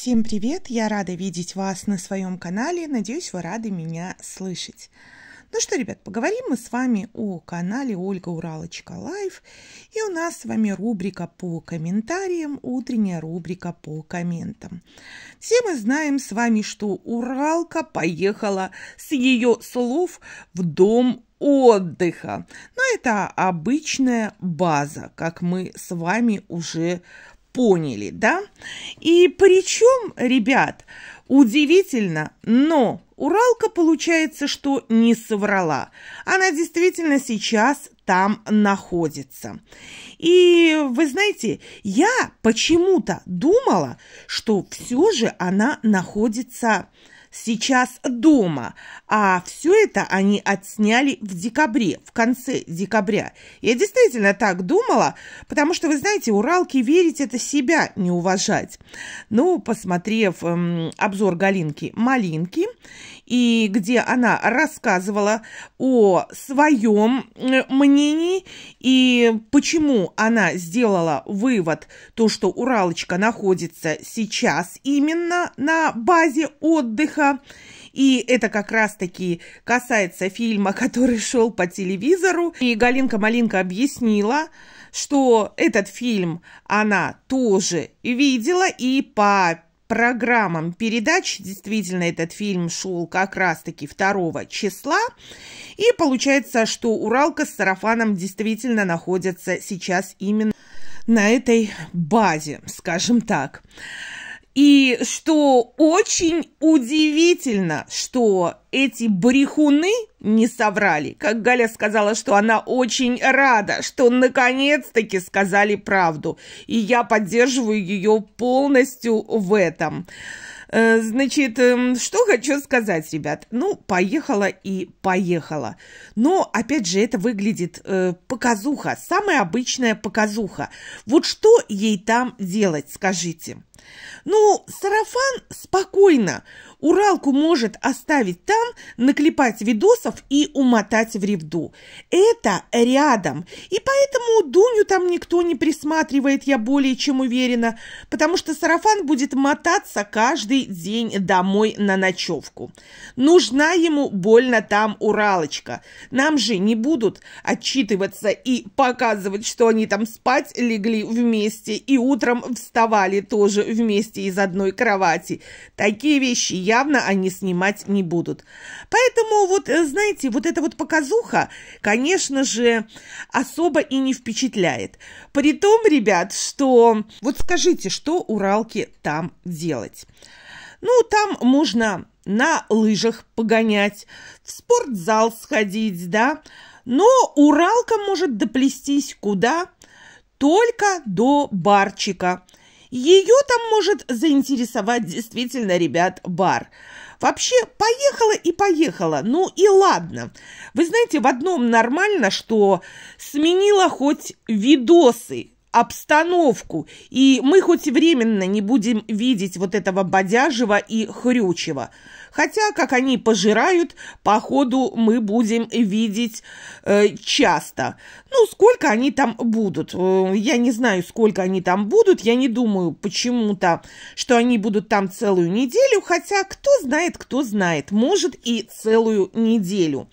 Всем привет! Я рада видеть вас на своем канале. Надеюсь, вы рады меня слышать. Ну что, ребят, поговорим мы с вами о канале Ольга Уралочка Лайв. И у нас с вами рубрика по комментариям, утренняя рубрика по комментам. Все мы знаем с вами, что Уралка поехала с ее слов в дом отдыха. Но это обычная база, как мы с вами уже поняли, да? И причем, ребят, удивительно, но Уралка получается, что не соврала. Она действительно сейчас там находится. И вы знаете, я почему-то думала, что все же она находится сейчас дома, а все это они отсняли в декабре, в конце декабря. Я действительно так думала, потому что, вы знаете, уралки верить это себя не уважать. Ну, посмотрев эм, обзор Галинки Малинки, и где она рассказывала о своем э, мнении и почему она сделала вывод, то, что Уралочка находится сейчас именно на базе отдыха, отдыха. И это как раз-таки касается фильма, который шел по телевизору. И Галинка Малинка объяснила, что этот фильм она тоже видела и по программам передач. Действительно, этот фильм шел как раз-таки 2 числа. И получается, что Уралка с сарафаном действительно находятся сейчас именно на этой базе, скажем так. И что очень удивительно, что эти брехуны не соврали. Как Галя сказала, что она очень рада, что наконец-таки сказали правду. И я поддерживаю ее полностью в этом. Э, значит, эм, что хочу сказать, ребят. Ну, поехала и поехала. Но, опять же, это выглядит э, показуха, самая обычная показуха. Вот что ей там делать, скажите? Ну, сарафан спокойно. Уралку может оставить там, наклепать видосов и умотать в ревду. Это рядом. И поэтому Дуню там никто не присматривает, я более чем уверена, потому что сарафан будет мотаться каждый каждый день домой на ночевку. Нужна ему больно там Уралочка. Нам же не будут отчитываться и показывать, что они там спать легли вместе и утром вставали тоже вместе из одной кровати. Такие вещи явно они снимать не будут. Поэтому вот, э, знаете, вот эта вот показуха, конечно же, особо и не впечатляет. При том, ребят, что... Вот скажите, что уралки там делать? Ну, там можно на лыжах погонять, в спортзал сходить, да. Но Уралка может доплестись куда? Только до барчика. Ее там может заинтересовать действительно, ребят, бар. Вообще, поехала и поехала, ну и ладно. Вы знаете, в одном нормально, что сменила хоть видосы, обстановку, и мы хоть временно не будем видеть вот этого бодяжего и хрючего. Хотя, как они пожирают, походу мы будем видеть э, часто. Ну, сколько они там будут? Э, я не знаю, сколько они там будут. Я не думаю почему-то, что они будут там целую неделю. Хотя, кто знает, кто знает. Может, и целую неделю.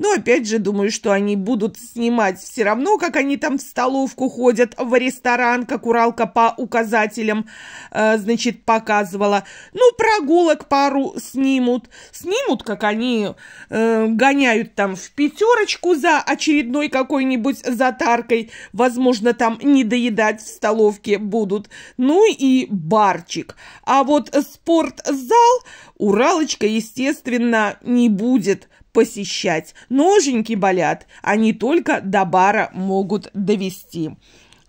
Но, опять же, думаю, что они будут снимать все равно, как они там в столовку ходят нового ресторанка, Уралка по указателям, э, значит, показывала. Ну, прогулок пару снимут. Снимут, как они э, гоняют там в пятерочку за очередной какой-нибудь затаркой. Возможно, там не доедать в столовке будут. Ну и барчик. А вот спортзал Уралочка, естественно, не будет посещать. Ноженьки болят, они только до бара могут довести.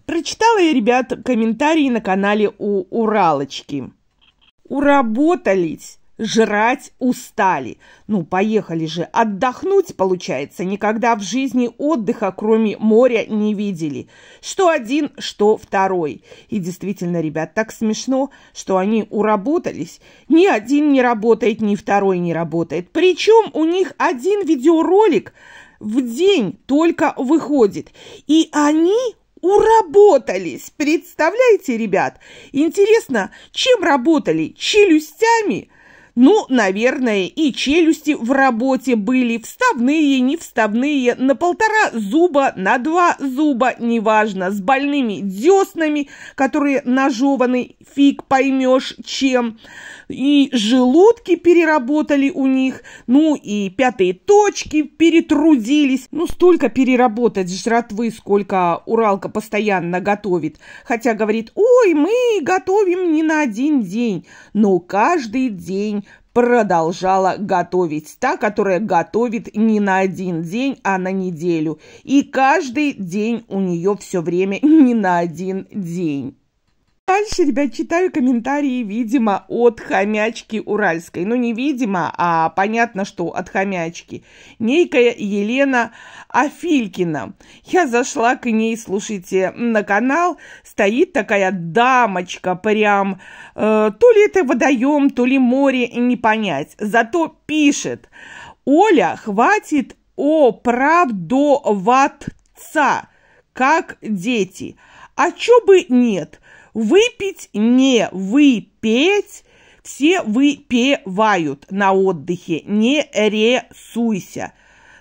Прочитала я, ребят, комментарии на канале у Уралочки. Уработались, жрать устали. Ну, поехали же, отдохнуть, получается, никогда в жизни отдыха, кроме моря, не видели. Что один, что второй. И действительно, ребят, так смешно, что они уработались. Ни один не работает, ни второй не работает. Причем у них один видеоролик в день только выходит. И они уработались. Представляете, ребят? Интересно, чем работали? Челюстями? Ну, наверное, и челюсти в работе были, вставные, не вставные, на полтора зуба, на два зуба, неважно, с больными деснами, которые нажеваны, фиг поймешь чем. И желудки переработали у них, ну и пятые точки перетрудились. Ну, столько переработать жратвы, сколько Уралка постоянно готовит. Хотя говорит, ой, мы готовим не на один день, но каждый день продолжала готовить. Та, которая готовит не на один день, а на неделю. И каждый день у нее все время не на один день. Дальше, ребят, читаю комментарии, видимо, от хомячки уральской. Ну, не видимо, а понятно, что от хомячки. Некая Елена Афилькина. Я зашла к ней, слушайте, на канал. Стоит такая дамочка прям. Э, то ли это водоем, то ли море, не понять. Зато пишет. Оля, хватит о правду оправдоваться, как дети. А чё бы нет? Выпить не выпеть, все выпевают на отдыхе, не ресуйся.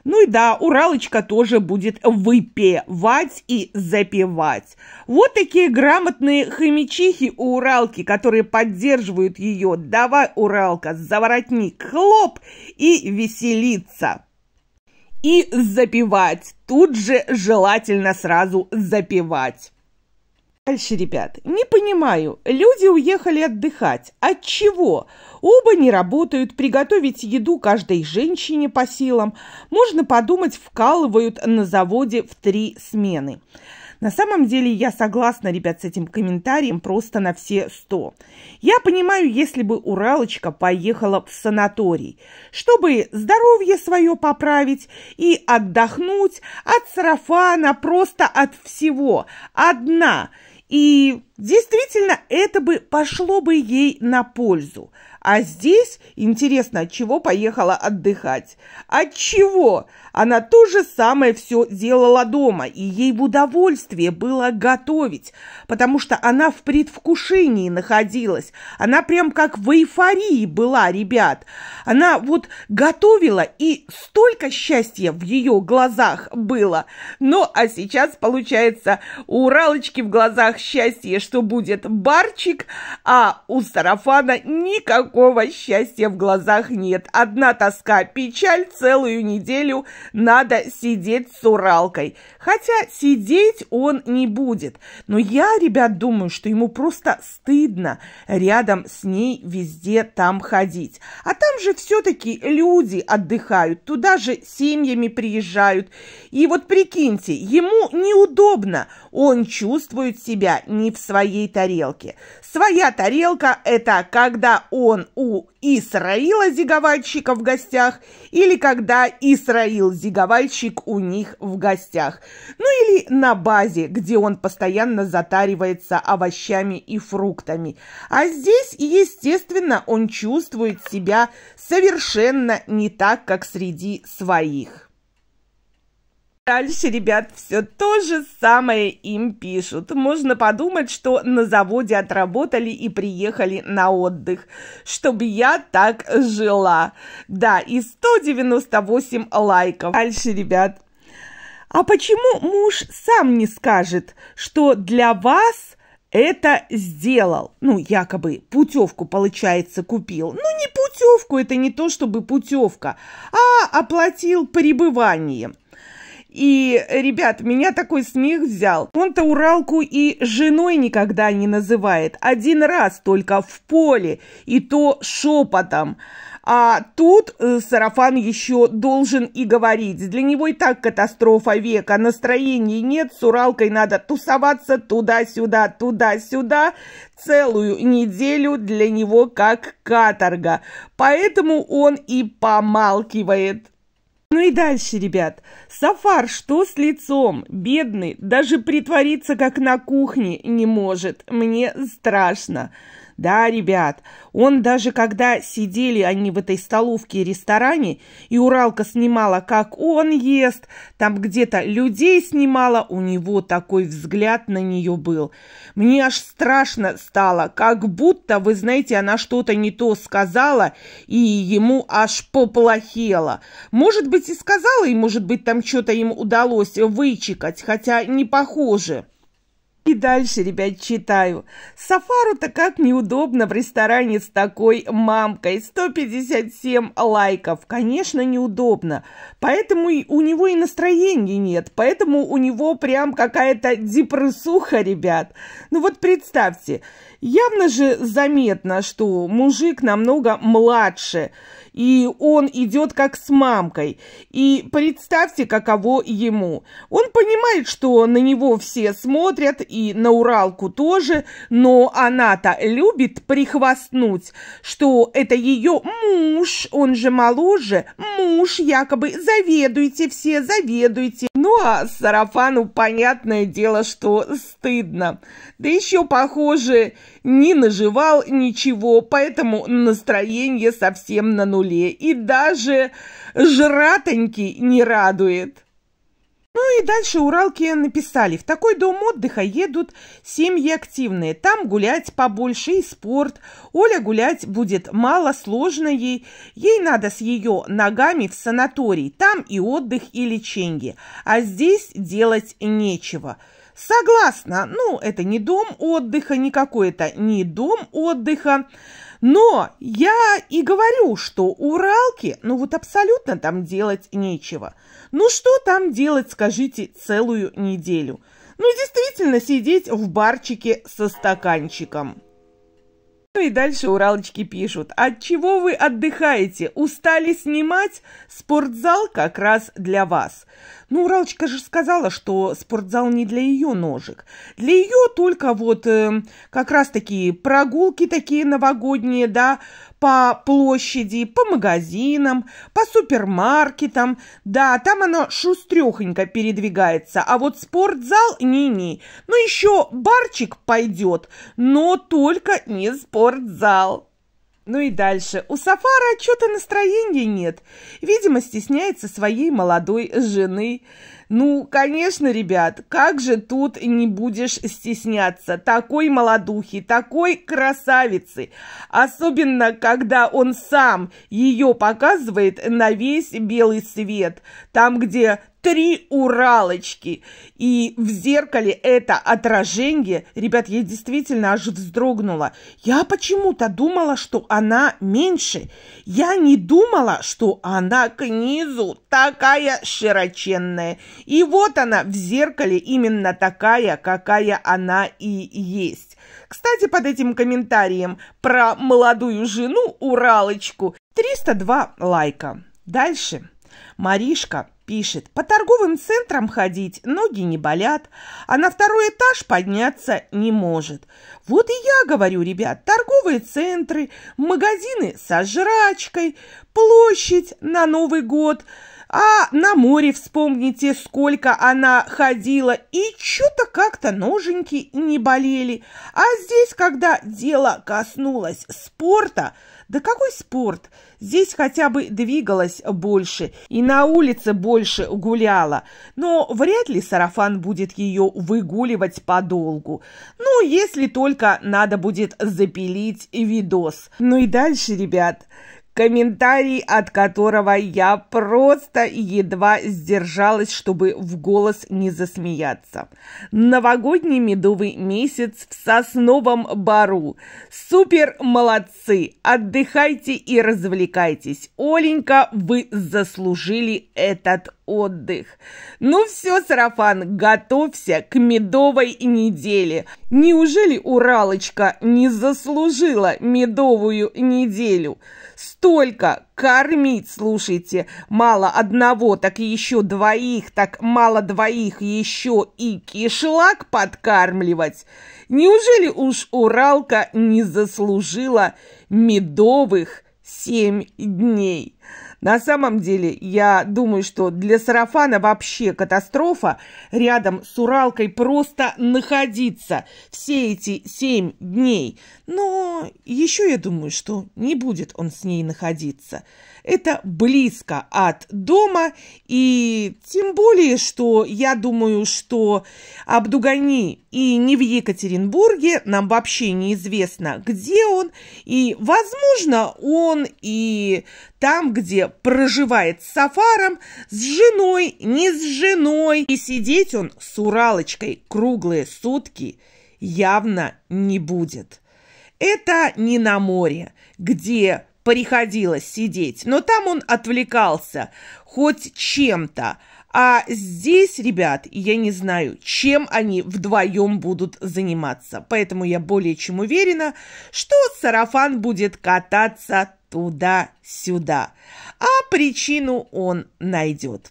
Ну и да, Уралочка тоже будет выпевать и запевать. Вот такие грамотные хомячихи у Уралки, которые поддерживают ее. Давай, Уралка, заворотник, хлоп и веселиться. И запевать. Тут же желательно сразу запевать. Дальше, ребят, не понимаю, люди уехали отдыхать. От чего? Оба не работают, приготовить еду каждой женщине по силам. Можно подумать, вкалывают на заводе в три смены. На самом деле я согласна, ребят, с этим комментарием просто на все сто. Я понимаю, если бы Уралочка поехала в санаторий, чтобы здоровье свое поправить и отдохнуть от сарафана, просто от всего. Одна – и действительно, это бы пошло бы ей на пользу. А здесь интересно, от чего поехала отдыхать. От чего? Она то же самое все делала дома, и ей в удовольствие было готовить, потому что она в предвкушении находилась. Она прям как в эйфории была, ребят. Она вот готовила, и столько счастья в ее глазах было. Ну, а сейчас, получается, у Уралочки в глазах счастье, что будет барчик, а у Сарафана никакого никакого счастья в глазах нет. Одна тоска, печаль целую неделю надо сидеть с уралкой. Хотя сидеть он не будет. Но я, ребят, думаю, что ему просто стыдно рядом с ней везде там ходить. А там же все-таки люди отдыхают, туда же семьями приезжают. И вот прикиньте, ему неудобно. Он чувствует себя не в своей тарелке. Своя тарелка – это когда он у Исраила Зиговальщика в гостях или когда Исраил Зиговальщик у них в гостях. Ну или на базе, где он постоянно затаривается овощами и фруктами. А здесь, естественно, он чувствует себя совершенно не так, как среди своих. Дальше, ребят, все то же самое им пишут. Можно подумать, что на заводе отработали и приехали на отдых, чтобы я так жила. Да, и 198 лайков. Дальше, ребят. А почему муж сам не скажет, что для вас это сделал. Ну, якобы путевку, получается, купил. Ну, не путевку, это не то, чтобы путевка, а оплатил пребывание. И, ребят, меня такой смех взял. Он-то Уралку и женой никогда не называет. Один раз только в поле, и то шепотом. А тут э, сарафан еще должен и говорить. Для него и так катастрофа века. Настроений нет, с Уралкой надо тусоваться туда-сюда, туда-сюда. Целую неделю для него как каторга. Поэтому он и помалкивает. Ну и дальше, ребят. Сафар, что с лицом? Бедный, даже притвориться, как на кухне, не может. Мне страшно. Да, ребят, он даже когда сидели они в этой столовке и ресторане, и Уралка снимала, как он ест, там где-то людей снимала, у него такой взгляд на нее был. Мне аж страшно стало, как будто, вы знаете, она что-то не то сказала, и ему аж поплохело. Может быть, и сказала, и может быть, там что-то им удалось вычекать, хотя не похоже. И дальше, ребят, читаю. Сафару-то как неудобно в ресторане с такой мамкой. 157 лайков. Конечно, неудобно. Поэтому у него и настроения нет. Поэтому у него прям какая-то депрессуха, ребят. Ну вот представьте, Явно же заметно, что мужик намного младше, и он идет как с мамкой. И представьте, каково ему. Он понимает, что на него все смотрят, и на Уралку тоже, но она-то любит прихвастнуть, что это ее муж, он же моложе, муж якобы, заведуйте все, заведуйте. Ну а сарафану понятное дело, что стыдно. Да еще, похоже, не наживал ничего, поэтому настроение совсем на нуле и даже жратоньки не радует. Ну и дальше уралки написали, в такой дом отдыха едут семьи активные, там гулять побольше и спорт. Оля гулять будет мало, сложно ей, ей надо с ее ногами в санаторий, там и отдых, и лечение, а здесь делать нечего. Согласна, ну, это не дом отдыха, не какой-то не дом отдыха, но я и говорю, что Уралки, ну вот абсолютно там делать нечего. Ну что там делать, скажите, целую неделю? Ну действительно сидеть в барчике со стаканчиком. Ну и дальше уралочки пишут. От чего вы отдыхаете? Устали снимать? Спортзал как раз для вас. Ну, Уралочка же сказала, что спортзал не для ее ножек. Для ее только вот э, как раз такие прогулки такие новогодние, да, по площади, по магазинам, по супермаркетам. Да, там она шустрехонько передвигается, а вот спортзал не-не. Ну, еще барчик пойдет, но только не спортзал. Ну и дальше. У Сафара что-то настроения нет. Видимо, стесняется своей молодой жены. Ну, конечно, ребят, как же тут не будешь стесняться такой молодухи, такой красавицы, особенно когда он сам ее показывает на весь белый свет, там, где три Уралочки. И в зеркале это отражение, ребят, я действительно аж вздрогнула. Я почему-то думала, что она меньше. Я не думала, что она к низу такая широченная. И вот она в зеркале именно такая, какая она и есть. Кстати, под этим комментарием про молодую жену Уралочку 302 лайка. Дальше. Маришка пишет, по торговым центрам ходить ноги не болят, а на второй этаж подняться не может. Вот и я говорю, ребят, торговые центры, магазины со жрачкой, площадь на Новый год – а на море вспомните, сколько она ходила, и что-то как-то ноженьки не болели. А здесь, когда дело коснулось спорта, да какой спорт? Здесь хотя бы двигалась больше и на улице больше гуляла. Но вряд ли сарафан будет ее выгуливать подолгу. Ну, если только надо будет запилить видос. Ну и дальше, ребят, комментарий от которого я просто едва сдержалась, чтобы в голос не засмеяться. Новогодний медовый месяц в Сосновом Бару. Супер молодцы! Отдыхайте и развлекайтесь. Оленька, вы заслужили этот отдых. Ну все, Сарафан, готовься к медовой неделе. Неужели Уралочка не заслужила медовую неделю? только кормить, слушайте, мало одного, так еще двоих, так мало двоих еще и кишлак подкармливать. Неужели уж Уралка не заслужила медовых Семь дней. На самом деле, я думаю, что для сарафана вообще катастрофа рядом с Уралкой просто находиться все эти семь дней. Но еще я думаю, что не будет он с ней находиться. Это близко от дома, и тем более, что я думаю, что об Дугани и не в Екатеринбурге нам вообще неизвестно, где он, и, возможно, он и там, где проживает с Сафаром, с женой, не с женой, и сидеть он с Уралочкой круглые сутки явно не будет. Это не на море, где приходилось сидеть, но там он отвлекался хоть чем-то. А здесь, ребят, я не знаю, чем они вдвоем будут заниматься. Поэтому я более чем уверена, что сарафан будет кататься туда-сюда. А причину он найдет.